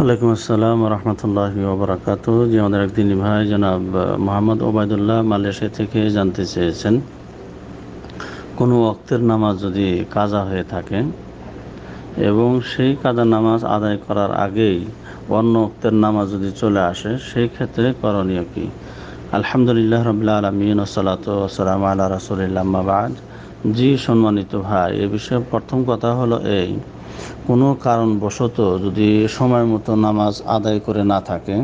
ওয়ালাইকুম আসসালাম রহমতুল্লাহ ওবরাকাত যে আমাদের একদিন ভাই জনাব মোহাম্মদ ওবায়দুল্লাহ মালয়েশিয়া থেকে জানতে চেয়েছেন কোনো অক্তের নামাজ যদি কাজা হয়ে থাকে এবং সেই কাজা নামাজ আদায় করার আগেই অন্য অক্তের নামাজ যদি চলে আসে সেই ক্ষেত্রে করণীয় কী আলহামদুলিল্লাহ রবিল্লা আলমিন ওসালাত ওসালাম আল্লাহ রাসুলিল্লামাবাদ জি সম্মানিত ভাই এ বিষয়ে প্রথম কথা হলো এই কোনো কারণবশত যদি সময় মতো নামাজ আদায় করে না থাকে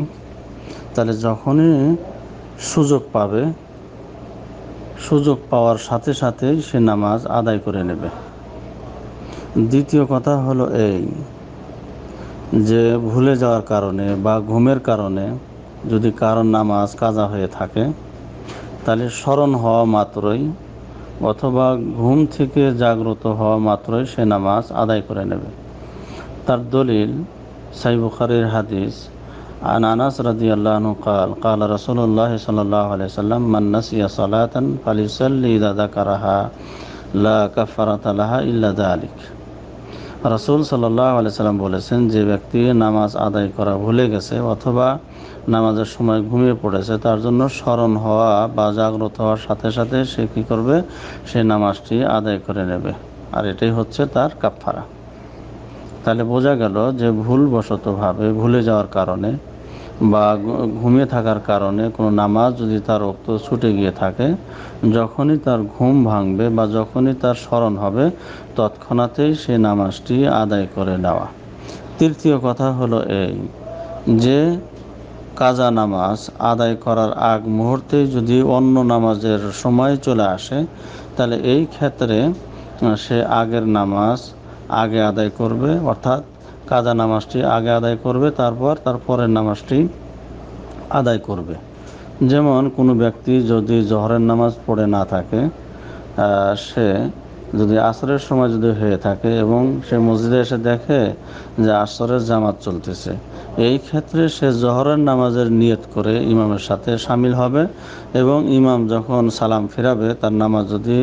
তাহলে যখনই সুযোগ পাবে সুযোগ পাওয়ার সাথে সাথে সে নামাজ আদায় করে নেবে দ্বিতীয় কথা হলো এই যে ভুলে যাওয়ার কারণে বা ঘুমের কারণে যদি কারণ নামাজ কাজা হয়ে থাকে তাহলে স্মরণ হওয়া মাত্রই অথবা ঘুম থেকে জাগ্রত হওয়া মাত্রই সে নামাজ আদায় করে নেবে তার দলিল সাইবুখারির হাদিস আন আনাস রাজি আল্লাহ কাল কাল রসুল্লাহ সাল্লাম মান্নাসিয়া সালাতন ফালিসাল্লি দাদা কারাহা লা কাফারাত আলাহা ইল্লা আলিক রসুল সাল্লাহ সাল্লাম বলেছেন যে ব্যক্তি নামাজ আদায় করা ভুলে গেছে অথবা নামাজের সময় ঘুমিয়ে পড়েছে তার জন্য স্মরণ হওয়া বা জাগ্রত হওয়ার সাথে সাথে সে কী করবে সে নামাজটি আদায় করে নেবে আর এটাই হচ্ছে তার কাপফারা তাহলে বোঝা গেল যে ভুলবশতভাবে ভুলে যাওয়ার কারণে বা ঘুমিয়ে থাকার কারণে কোনো নামাজ যদি তার রক্ত ছুটে গিয়ে থাকে যখনই তার ঘুম ভাঙবে বা যখনই তার স্মরণ হবে তৎক্ষণাতেই সে নামাজটি আদায় করে নেওয়া তৃতীয় কথা হলো এই যে কাজা নামাজ আদায় করার আগ মুহূর্তে যদি অন্য নামাজের সময় চলে আসে তাহলে এই ক্ষেত্রে সে আগের নামাজ আগে আদায় করবে অর্থাৎ কাজা নামাজটি আগে আদায় করবে তারপর তার পরের নামাজটি আদায় করবে যেমন কোনো ব্যক্তি যদি জহরের নামাজ পড়ে না থাকে সে যদি আসরের সময় যদি হয়ে থাকে এবং সে মসজিদে এসে দেখে যে আসরের জামাত চলতেছে এই ক্ষেত্রে সে জহরের নামাজের নিয়ত করে ইমামের সাথে সামিল হবে এবং ইমাম যখন সালাম ফেরাবে তার নামাজ যদি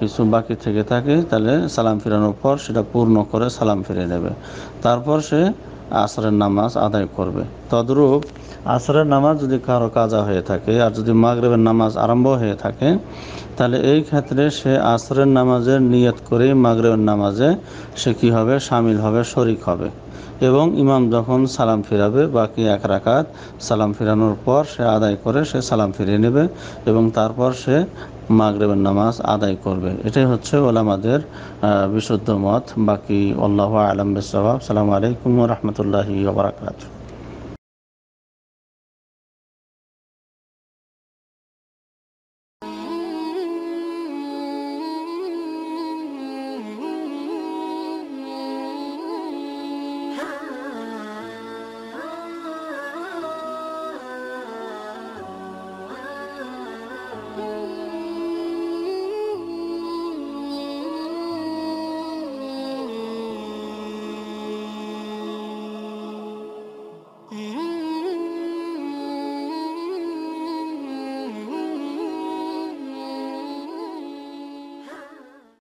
কিছু বাকি থেকে থাকে তাহলে সালাম ফেরানোর পর সেটা পূর্ণ করে সালাম ফিরে নেবে তারপর সে আসরের নামাজ আদায় করবে তদ্রূপ আসরের নামাজ যদি কারো কাজা হয়ে থাকে আর যদি মাগরেবের নামাজ আরম্ভ হয়ে থাকে তাহলে এই ক্ষেত্রে সে আসরের নামাজের নিয়ত করেই মাগরেবের নামাজে সে কি হবে সামিল হবে শরিক হবে এবং ইমাম যখন সালাম ফিরাবে বাকি এক রাকাত সালাম ফিরানোর পর সে আদায় করে সে সালাম ফিরিয়ে নেবে এবং তারপর সে মাগরেবের নামাজ আদায় করবে এটাই হচ্ছে ওলামাদের বিশুদ্ধ মত বাকি আল্লাহ আলম সালাম সালামু আলাইকুম রহমতুল্লাহ বারাকাতু